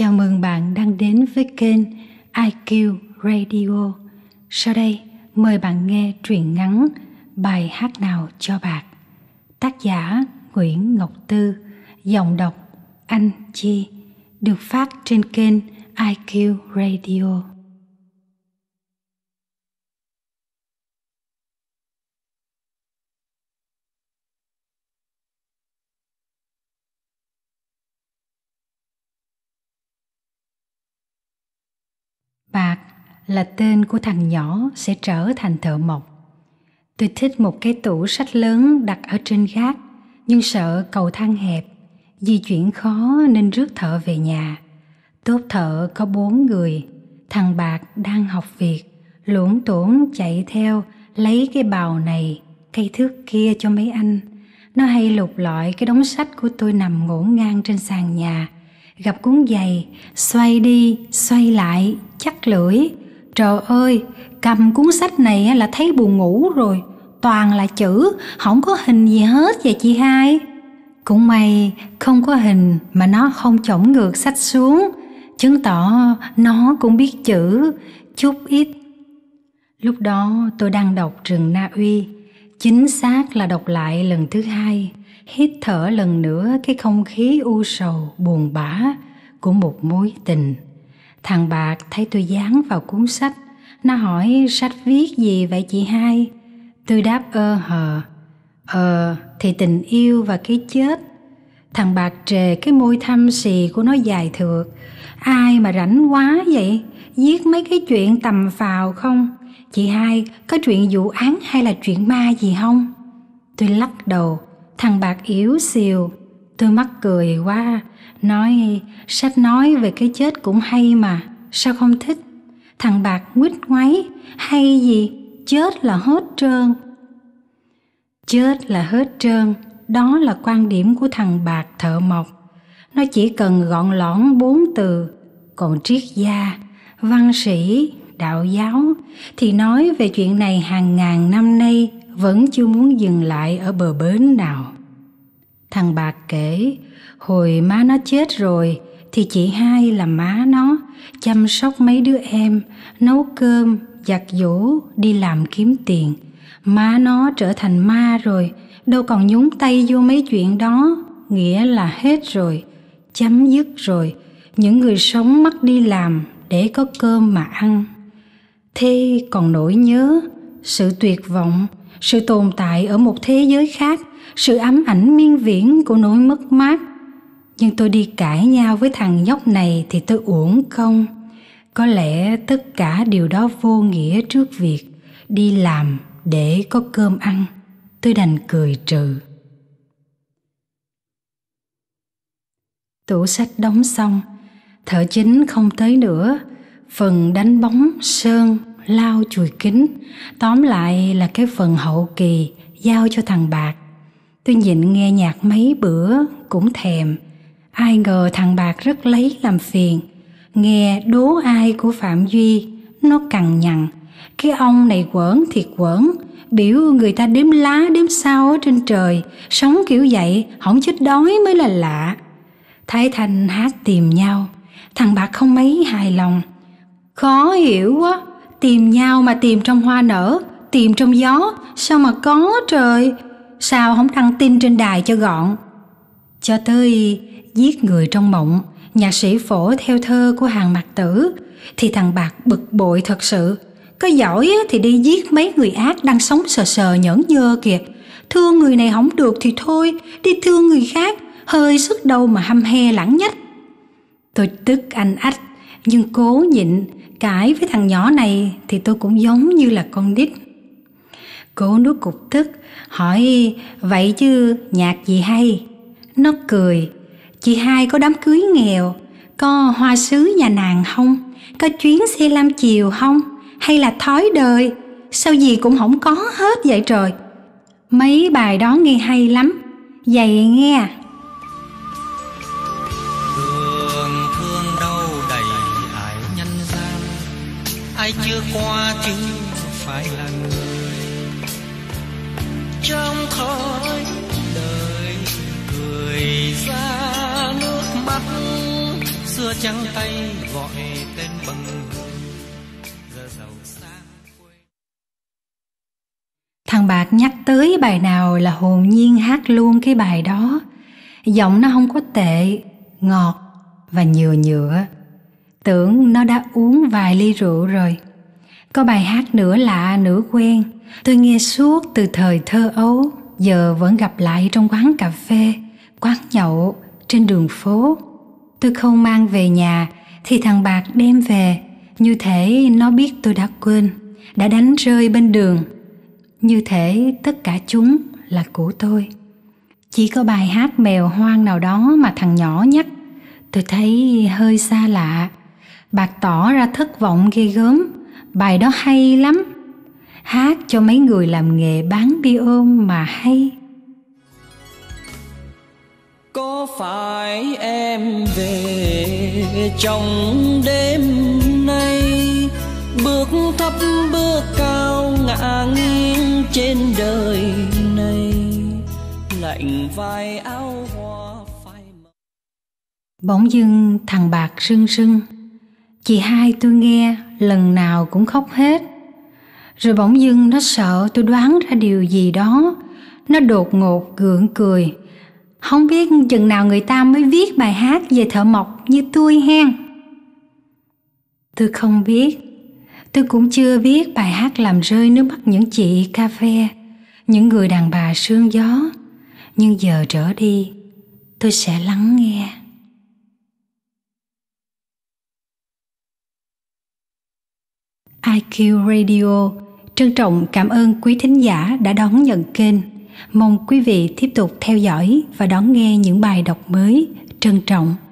Chào mừng bạn đang đến với kênh IQ Radio. Sau đây, mời bạn nghe truyện ngắn Bài hát nào cho bạc. Tác giả Nguyễn Ngọc Tư, giọng đọc Anh Chi, được phát trên kênh IQ Radio. là tên của thằng nhỏ sẽ trở thành thợ mộc. Tôi thích một cái tủ sách lớn đặt ở trên gác, nhưng sợ cầu thang hẹp, di chuyển khó nên rước thợ về nhà. Tốt thợ có bốn người, thằng Bạc đang học việc, luống tuỗng chạy theo lấy cái bào này, cây thước kia cho mấy anh. Nó hay lục lọi cái đống sách của tôi nằm ngổn ngang trên sàn nhà, gặp cuốn giày, xoay đi, xoay lại, chắc lưỡi, Trời ơi, cầm cuốn sách này là thấy buồn ngủ rồi, toàn là chữ, không có hình gì hết vậy chị hai. Cũng may không có hình mà nó không chổng ngược sách xuống, chứng tỏ nó cũng biết chữ, chút ít. Lúc đó tôi đang đọc rừng Na Uy, chính xác là đọc lại lần thứ hai, hít thở lần nữa cái không khí u sầu buồn bã của một mối tình Thằng Bạc thấy tôi dán vào cuốn sách. Nó hỏi sách viết gì vậy chị hai? Tôi đáp ơ hờ. Ờ, thì tình yêu và cái chết. Thằng Bạc trề cái môi thăm xì của nó dài thượt. Ai mà rảnh quá vậy? Viết mấy cái chuyện tầm phào không? Chị hai, có chuyện vụ án hay là chuyện ma gì không? Tôi lắc đầu, thằng Bạc yếu xìu. Tôi mắc cười quá, nói sách nói về cái chết cũng hay mà, sao không thích? Thằng Bạc quýt ngoáy, hay gì, chết là hết trơn. Chết là hết trơn, đó là quan điểm của thằng Bạc thợ mộc. Nó chỉ cần gọn lõn bốn từ, còn triết gia, văn sĩ, đạo giáo thì nói về chuyện này hàng ngàn năm nay vẫn chưa muốn dừng lại ở bờ bến nào Thằng Bạc kể, hồi má nó chết rồi thì chị hai là má nó chăm sóc mấy đứa em, nấu cơm, giặt giũ, đi làm kiếm tiền. Má nó trở thành ma rồi, đâu còn nhúng tay vô mấy chuyện đó, nghĩa là hết rồi, chấm dứt rồi. Những người sống mắc đi làm để có cơm mà ăn. Thế còn nỗi nhớ, sự tuyệt vọng, sự tồn tại ở một thế giới khác sự ám ảnh miên viễn của nỗi mất mát nhưng tôi đi cãi nhau với thằng nhóc này thì tôi uổng công có lẽ tất cả điều đó vô nghĩa trước việc đi làm để có cơm ăn tôi đành cười trừ tủ sách đóng xong thợ chính không tới nữa phần đánh bóng sơn lau chùi kính tóm lại là cái phần hậu kỳ giao cho thằng bạc Tôi nhịn nghe nhạc mấy bữa cũng thèm Ai ngờ thằng Bạc rất lấy làm phiền Nghe đố ai của Phạm Duy Nó cằn nhằn Cái ông này quẩn thì quẩn Biểu người ta đếm lá đếm sao ở trên trời Sống kiểu vậy Không chết đói mới là lạ Thái Thanh hát tìm nhau Thằng Bạc không mấy hài lòng Khó hiểu quá Tìm nhau mà tìm trong hoa nở Tìm trong gió Sao mà có trời sao không đăng tin trên đài cho gọn? Cho tới giết người trong mộng, nhạc sĩ phổ theo thơ của hàng mặt tử, thì thằng Bạc bực bội thật sự. Có giỏi thì đi giết mấy người ác đang sống sờ sờ nhẫn nhơ kìa. Thương người này không được thì thôi, đi thương người khác, hơi sức đâu mà hăm he lãng nhách. Tôi tức anh ách, nhưng cố nhịn, cãi với thằng nhỏ này thì tôi cũng giống như là con nít Cô nuốt cục tức, hỏi vậy chứ nhạc gì hay? Nó cười, chị hai có đám cưới nghèo, có hoa sứ nhà nàng không? Có chuyến xe lam chiều không? Hay là thói đời? Sao gì cũng không có hết vậy trời? Mấy bài đó nghe hay lắm, dày nghe. À? ai chưa qua chứ phải là người trong khói đời cười ra nước mắt xưa trắng tay gọi tên bằng thằng bạc nhắc tới bài nào là hồn nhiên hát luôn cái bài đó giọng nó không có tệ ngọt và nhựa nhựa tưởng nó đã uống vài ly rượu rồi có bài hát nữa lạ nửa quen Tôi nghe suốt từ thời thơ ấu, giờ vẫn gặp lại trong quán cà phê, quán nhậu, trên đường phố. Tôi không mang về nhà thì thằng Bạc đem về, như thể nó biết tôi đã quên, đã đánh rơi bên đường. Như thể tất cả chúng là của tôi. Chỉ có bài hát mèo hoang nào đó mà thằng nhỏ nhắc, tôi thấy hơi xa lạ. Bạc tỏ ra thất vọng ghê gớm, bài đó hay lắm hát cho mấy người làm nghề bán bia ôm mà hay có phải em về trong đêm nay bước thấp bước cao ngã nghiêng trên đời này lạnh vai áo hoa phai mờ bỗng dưng thằng bạc sưng sưng chị hai tôi nghe lần nào cũng khóc hết rồi bỗng dưng nó sợ tôi đoán ra điều gì đó. Nó đột ngột gượng cười. Không biết chừng nào người ta mới viết bài hát về thợ mộc như tôi hen. Tôi không biết. Tôi cũng chưa biết bài hát làm rơi nước mắt những chị cà phê, những người đàn bà sương gió. Nhưng giờ trở đi, tôi sẽ lắng nghe. IQ Radio Trân trọng cảm ơn quý thính giả đã đón nhận kênh. Mong quý vị tiếp tục theo dõi và đón nghe những bài đọc mới. Trân trọng.